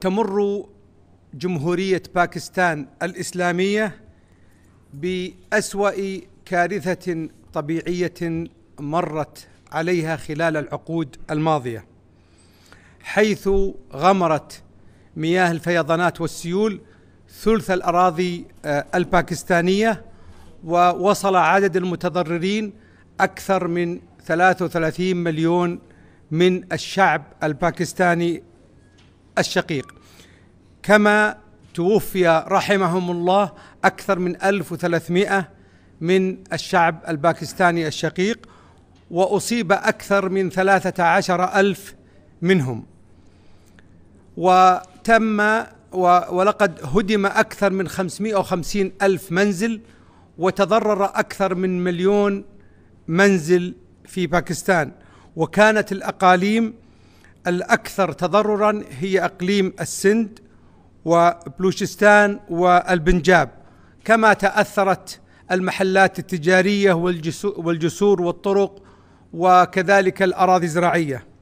تمر جمهورية باكستان الإسلامية بأسوأ كارثة طبيعية مرت عليها خلال العقود الماضية حيث غمرت مياه الفيضانات والسيول ثلث الأراضي آه، الباكستانية ووصل عدد المتضررين أكثر من 33 مليون من الشعب الباكستاني الشقيق كما توفي رحمهم الله أكثر من 1300 من الشعب الباكستاني الشقيق وأصيب أكثر من 13 ألف منهم وتم ولقد هدم أكثر من 550 ألف منزل وتضرر أكثر من مليون منزل في باكستان وكانت الأقاليم الأكثر تضررا هي أقليم السند وبلوشستان والبنجاب كما تأثرت المحلات التجارية والجسور والطرق وكذلك الأراضي الزراعية